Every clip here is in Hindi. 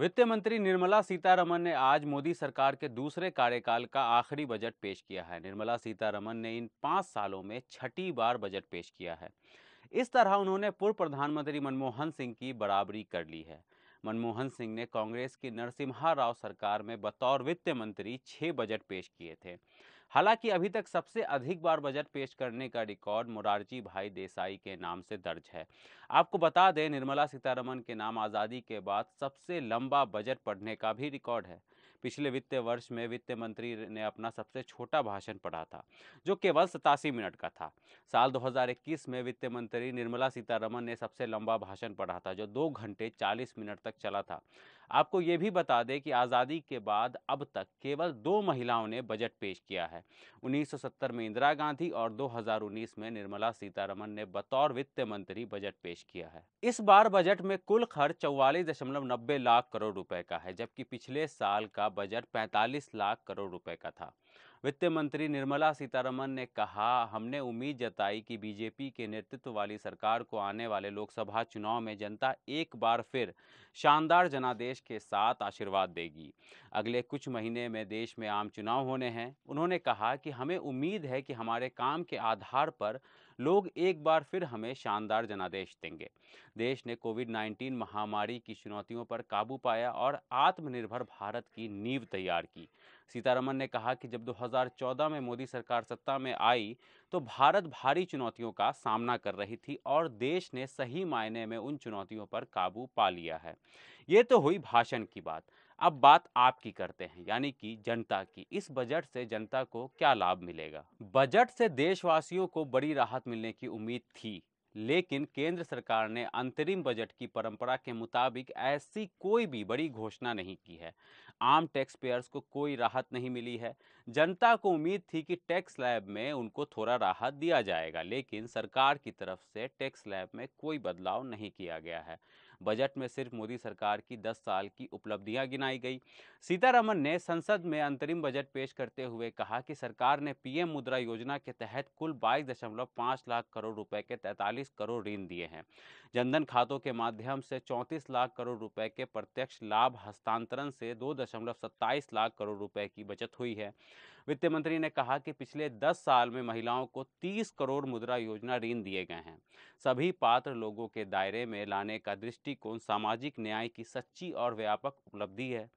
वित्त मंत्री निर्मला सीतारमन ने आज मोदी सरकार के दूसरे कार्यकाल का आखिरी बजट पेश किया है निर्मला सीतारमन ने इन पाँच सालों में छठी बार बजट पेश किया है इस तरह उन्होंने पूर्व प्रधानमंत्री मनमोहन सिंह की बराबरी कर ली है मनमोहन सिंह ने कांग्रेस की नरसिम्हा राव सरकार में बतौर वित्त मंत्री छः बजट पेश किए थे हालांकि अभी तक सबसे अधिक बार बजट पेश करने का रिकॉर्ड मुरारजी भाई देसाई के नाम से दर्ज है आपको बता दें निर्मला सीतारमन के नाम आज़ादी के बाद सबसे लंबा बजट पढ़ने का भी रिकॉर्ड है पिछले वित्त वर्ष में वित्त मंत्री ने अपना सबसे छोटा भाषण पढ़ा था जो केवल सतासी मिनट का था साल 2021 में वित्त मंत्री निर्मला सीतारमन ने सबसे लंबा भाषण पढ़ा था जो दो घंटे 40 मिनट तक चला था आपको ये भी बता दें कि आज़ादी के बाद अब तक केवल दो महिलाओं ने बजट पेश किया है 1970 में इंदिरा गांधी और 2019 में निर्मला सीतारमन ने बतौर वित्त मंत्री बजट पेश किया है इस बार बजट में कुल खर्च चौवालीस दशमलव नब्बे लाख करोड़ रुपए का है जबकि पिछले साल का बजट पैंतालीस लाख करोड़ रुपए का था वित्त मंत्री निर्मला सीतारमन ने कहा हमने उम्मीद जताई कि बीजेपी के नेतृत्व वाली सरकार को आने वाले लोकसभा चुनाव में जनता एक बार फिर शानदार जनादेश के साथ आशीर्वाद देगी अगले कुछ महीने में देश में आम चुनाव होने हैं उन्होंने कहा कि हमें उम्मीद है कि हमारे काम के आधार पर लोग एक बार फिर हमें शानदार जनादेश देंगे देश ने कोविड 19 महामारी की चुनौतियों पर काबू पाया और आत्मनिर्भर भारत की नींव तैयार की सीतारमन ने कहा कि जब 2014 में मोदी सरकार सत्ता में आई तो भारत भारी चुनौतियों का सामना कर रही थी और देश ने सही मायने में उन चुनौतियों पर काबू पा लिया है ये तो हुई भाषण की बात अब बात आपकी करते हैं यानी कि जनता की इस बजट से जनता को क्या लाभ मिलेगा बजट से देशवासियों को बड़ी राहत मिलने की उम्मीद थी लेकिन केंद्र सरकार ने अंतरिम बजट की परंपरा के मुताबिक ऐसी कोई भी बड़ी घोषणा नहीं की है आम टैक्स पेयर्स को कोई राहत नहीं मिली है जनता को उम्मीद थी कि टैक्स लैब में उनको थोड़ा राहत दिया जाएगा लेकिन सरकार की तरफ से टैक्स लैब में कोई बदलाव नहीं किया गया है बजट में सिर्फ मोदी सरकार की 10 साल की उपलब्धियां गिनाई गई सीतारमन ने संसद में अंतरिम बजट पेश करते हुए कहा कि सरकार ने पीएम मुद्रा योजना के तहत कुल बाईस लाख करोड़ रुपए के 43 करोड़ ऋण दिए हैं जनधन खातों के माध्यम से 34 लाख करोड़ रुपए के प्रत्यक्ष लाभ हस्तांतरण से दो लाख करोड़ रुपए की बचत हुई है वित्त मंत्री ने कहा कि पिछले 10 साल में महिलाओं को 30 करोड़ मुद्रा योजना ऋण दिए गए हैं सभी पात्र लोगों के दायरे में लाने का दृष्टिकोण सामाजिक न्याय की सच्ची और व्यापक उपलब्धि है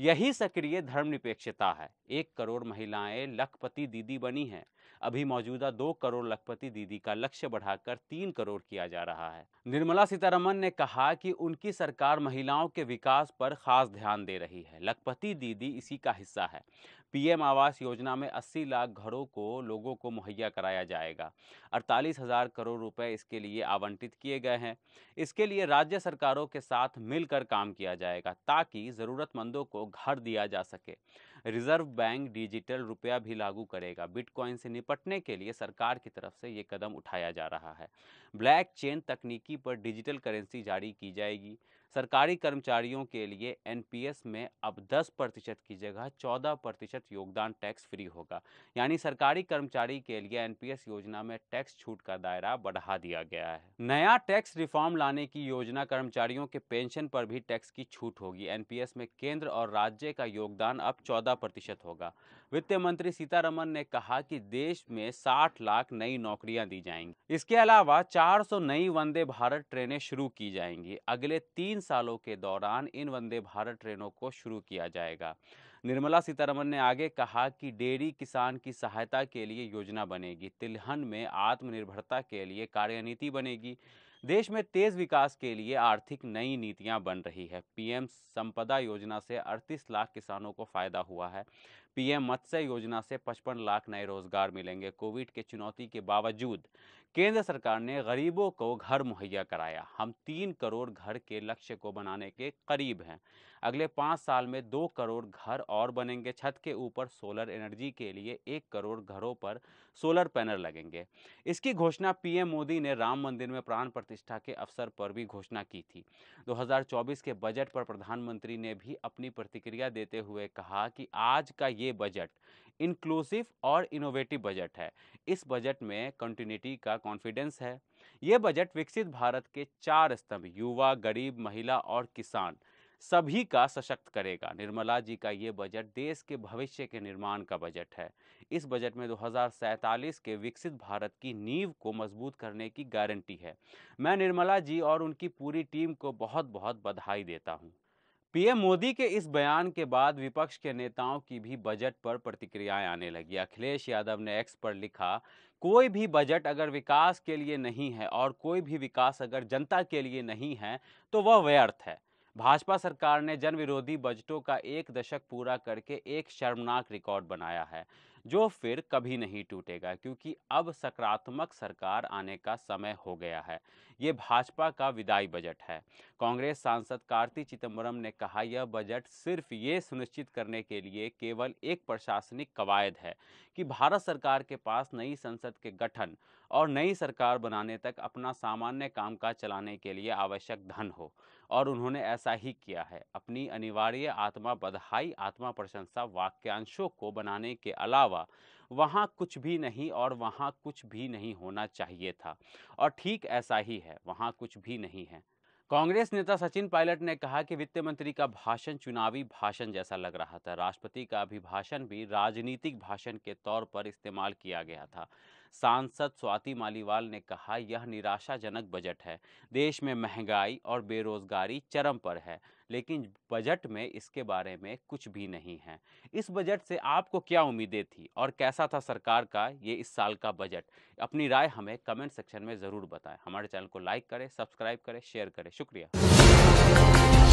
यही सक्रिय धर्मनिरपेक्षता है एक करोड़ महिलाएं लखपति दीदी बनी हैं अभी मौजूदा दो करोड़ लखपति दीदी का लक्ष्य बढ़ाकर तीन करोड़ किया जा रहा है निर्मला सीतारमन ने कहा कि उनकी सरकार महिलाओं के विकास पर खास ध्यान दे रही है लखपति दीदी इसी का हिस्सा है पीएम आवास योजना में 80 लाख घरों को लोगों को मुहैया कराया जाएगा अड़तालीस हजार करोड़ रुपए इसके लिए आवंटित किए गए हैं इसके लिए राज्य सरकारों के साथ मिलकर काम किया जाएगा ताकि ज़रूरतमंदों को घर दिया जा सके रिजर्व बैंक डिजिटल रुपया भी लागू करेगा बिटकॉइन से निपटने के लिए सरकार की तरफ से ये कदम उठाया जा रहा है ब्लैक चेन तकनीकी पर डिजिटल करेंसी जारी की जाएगी सरकारी कर्मचारियों के लिए एनपीएस में अब 10 प्रतिशत की जगह 14 प्रतिशत योगदान टैक्स फ्री होगा यानी सरकारी कर्मचारी के लिए एनपीएस योजना में टैक्स छूट का दायरा बढ़ा दिया गया है नया टैक्स रिफॉर्म लाने की योजना कर्मचारियों के पेंशन पर भी टैक्स की छूट होगी एनपीएस में केंद्र और राज्य का योगदान अब चौदह प्रतिशत होगा वित्त मंत्री सीतारमन ने कहा कि देश में 60 लाख नई नौकरियां दी जाएंगी इसके अलावा 400 नई वंदे भारत ट्रेनें शुरू की जाएंगी अगले तीन सालों के दौरान इन वंदे भारत ट्रेनों को शुरू किया जाएगा निर्मला सीतारमन ने आगे कहा कि डेयरी किसान की सहायता के लिए योजना बनेगी तिलहन में आत्मनिर्भरता के लिए कार्यनीति बनेगी देश में तेज विकास के लिए आर्थिक नई नीतियां बन रही है पीएम संपदा योजना से 38 लाख किसानों को फायदा हुआ है पीएम मत्स्य योजना से 55 लाख नए रोजगार मिलेंगे कोविड के चुनौती के बावजूद केंद्र सरकार ने गरीबों को घर मुहैया कराया हम तीन करोड़ घर के लक्ष्य को बनाने के करीब हैं अगले पाँच साल में दो करोड़ घर और बनेंगे छत के ऊपर सोलर एनर्जी के लिए एक करोड़ घरों पर सोलर पैनल लगेंगे इसकी घोषणा पीएम मोदी ने राम मंदिर में प्राण प्रतिष्ठा के अवसर पर भी घोषणा की थी 2024 के बजट पर प्रधानमंत्री ने भी अपनी प्रतिक्रिया देते हुए कहा कि आज का ये बजट इंक्लूसिव और इनोवेटिव बजट है इस बजट में कंटिन्यूटी का कॉन्फिडेंस है ये बजट विकसित भारत के चार स्तंभ युवा गरीब महिला और किसान सभी का सशक्त करेगा निर्मला जी का ये बजट देश के भविष्य के निर्माण का बजट है इस बजट में दो के विकसित भारत की नींव को मजबूत करने की गारंटी है मैं निर्मला जी और उनकी पूरी टीम को बहुत बहुत बधाई देता हूँ पीएम मोदी के इस बयान के बाद विपक्ष के नेताओं की भी बजट पर प्रतिक्रियाएं आने लगी अखिलेश यादव ने एक्स पर लिखा कोई भी बजट अगर विकास के लिए नहीं है और कोई भी विकास अगर जनता के लिए नहीं है तो वह व्यर्थ है भाजपा सरकार ने जन विरोधी बजटों का एक दशक पूरा करके एक शर्मनाक रिकॉर्ड बनाया है जो फिर कभी नहीं टूटेगा क्योंकि अब सकारात्मक सरकार आने का समय हो गया है ये भाजपा का विदाई बजट है कांग्रेस सांसद कार्ति चिदम्बरम ने कहा यह बजट सिर्फ ये सुनिश्चित करने के लिए केवल एक प्रशासनिक कवायद है कि भारत सरकार के पास नई संसद के गठन और नई सरकार बनाने तक अपना सामान्य कामकाज चलाने के लिए आवश्यक धन हो और उन्होंने ऐसा ही किया है अपनी अनिवार्य आत्मा बधाई आत्मा प्रशंसा वाक्यांशों को बनाने के अलावा वहाँ कुछ भी नहीं और वहाँ कुछ भी नहीं होना चाहिए था और ठीक ऐसा ही है वहाँ कुछ भी नहीं है कांग्रेस नेता सचिन पायलट ने कहा कि वित्त मंत्री का भाषण चुनावी भाषण जैसा लग रहा था राष्ट्रपति का अभिभाषण भी राजनीतिक भाषण के तौर पर इस्तेमाल किया गया था सांसद स्वाति मालीवाल ने कहा यह निराशाजनक बजट है देश में महंगाई और बेरोजगारी चरम पर है लेकिन बजट में इसके बारे में कुछ भी नहीं है इस बजट से आपको क्या उम्मीदें थी और कैसा था सरकार का ये इस साल का बजट अपनी राय हमें कमेंट सेक्शन में ज़रूर बताएं हमारे चैनल को लाइक करें सब्सक्राइब करें शेयर करें शुक्रिया